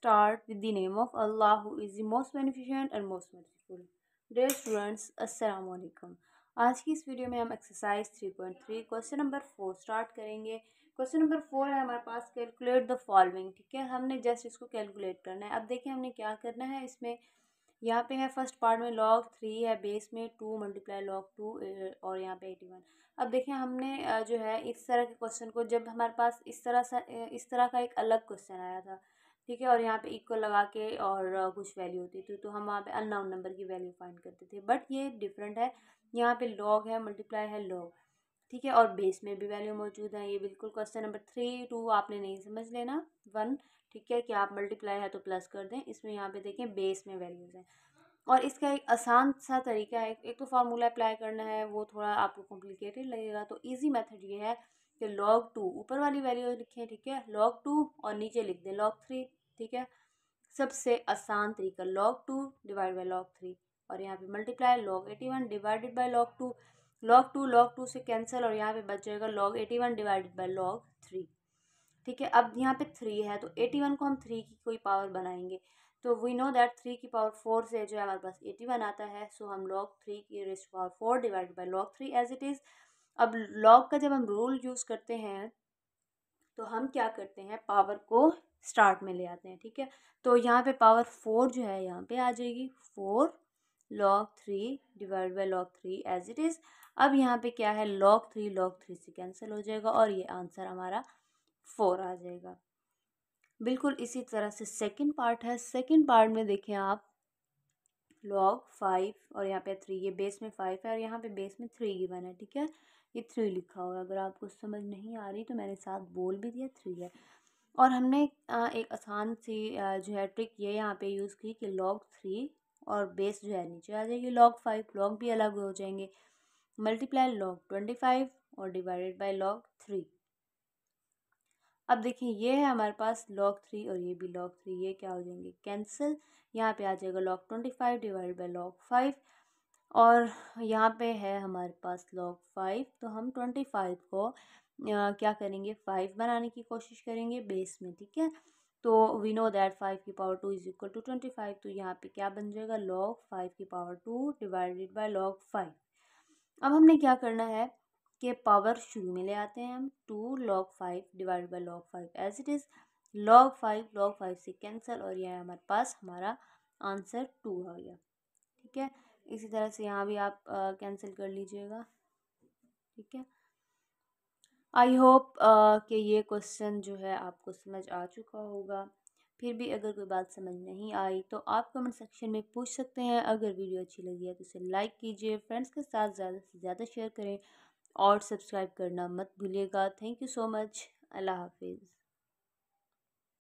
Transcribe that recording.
start with the name of Allah who is the most beneficent and most merciful. Dear students, alaikum. आज की इस video में हम exercise 3.3 question number four start करेंगे question number four है हमारे पास calculate the following ठीक है हमने जस्ट इसको कैलकुलेट करना है अब देखिए हमने क्या करना है इसमें यहाँ पे है फर्स्ट पार्ट में लॉग थ्री है बेस में टू मल्टीप्लाई लॉग टू और यहाँ पे एटी वन अब देखें हमने जो है इस तरह के क्वेश्चन को जब हमारे पास इस तरह सा इस तरह का एक अलग क्वेश्चन आया था ठीक है और यहाँ पे इक्वल लगा के और कुछ वैल्यू होती थी तो, तो हम वहाँ पे अननाउन नंबर की वैल्यू फाइंड करते थे बट ये डिफरेंट है यहाँ पे लॉग है मल्टीप्लाई है लॉग ठीक है और बेस में भी वैल्यू मौजूद है ये बिल्कुल क्वेश्चन नंबर थ्री टू आपने नहीं समझ लेना वन ठीक है कि आप मल्टीप्लाई है तो प्लस कर दें इसमें यहाँ पे देखें बेस में वैल्यूज़ हैं और इसका एक आसान सा तरीका है एक तो फार्मूला अप्लाई करना है वो थोड़ा आपको कॉम्प्लिकेटेड लगेगा तो ईजी मैथड ये है कि लॉग टू ऊपर वाली वैल्यू लिखें ठीक है लॉग टू और नीचे लिख दें लॉग थ्री ठीक है सबसे आसान तरीका log two divide by log three और यहाँ पे multiply log eighty one divided by log two log two log two से कैंसिल और यहाँ पे बच जाएगा log eighty one divided by log three ठीक है अब यहाँ पे थ्री है तो एटी वन को हम थ्री की कोई पावर बनाएंगे तो वी नो दैट थ्री की पावर फोर से जो है हमारे पास एटी वन आता है सो हम लॉग थ्री की rest power four divide by log three as it is अब लॉग का जब हम रूल यूज़ करते हैं तो हम क्या करते हैं पावर को स्टार्ट में ले आते हैं ठीक है तो यहाँ पे पावर फोर जो है यहाँ पे आ जाएगी four log three divide by log three as it is अब यहाँ पे क्या है लॉग थ्री लॉग थ्री से कैंसिल हो जाएगा और ये आंसर हमारा फोर आ जाएगा बिल्कुल इसी तरह से सेकेंड पार्ट है सेकेंड पार्ट में देखें आप लॉग फाइव और यहाँ पे थ्री ये बेस में फाइव है और यहाँ पे बेस में थ्री गिवन है ठीक है ये थ्री लिखा हुआ है अगर आपको समझ नहीं आ रही तो मैंने साथ बोल भी दिया थ्री है और हमने एक आसान सी जो है ट्रिक ये यहाँ पे यूज़ की कि लॉग थ्री और बेस जो है नीचे आ जाएगी लॉग फाइव लॉग भी अलग हो जाएंगे मल्टीप्लाई लॉग ट्वेंटी फाइव और डिवाइडेड बाय लॉग थ्री अब देखिए ये है हमारे पास लॉग थ्री और ये भी लॉग थ्री ये क्या हो जाएंगे कैंसिल यहाँ पे आ जाएगा log twenty five divide by log five और यहाँ पे है हमारे पास लॉग फाइव तो हम ट्वेंटी फाइव को क्या करेंगे फाइव बनाने की कोशिश करेंगे बेस में ठीक है तो वी नो दैट फाइव की power two is equal to twenty five तो यहाँ पे क्या बन जाएगा लॉग फाइव की power two divided by log five अब हमने क्या करना है कि पावर शुरू में ले आते हैं हम two log five divide by log five as it is log five log five से कैंसिल और यह हमारे पास हमारा आंसर टू आ गया ठीक है इसी तरह से यहाँ भी आप कैंसिल कर लीजिएगा ठीक है आई होप uh, कि ये क्वेश्चन जो है आपको समझ आ चुका होगा फिर भी अगर कोई बात समझ नहीं आई तो आप कमेंट सेक्शन में पूछ सकते हैं अगर वीडियो अच्छी लगी है तो इसे लाइक कीजिए फ्रेंड्स के साथ ज़्यादा से ज़्यादा शेयर करें और सब्सक्राइब करना मत भूलिएगा थैंक यू सो मच अल्लाह हाफिज़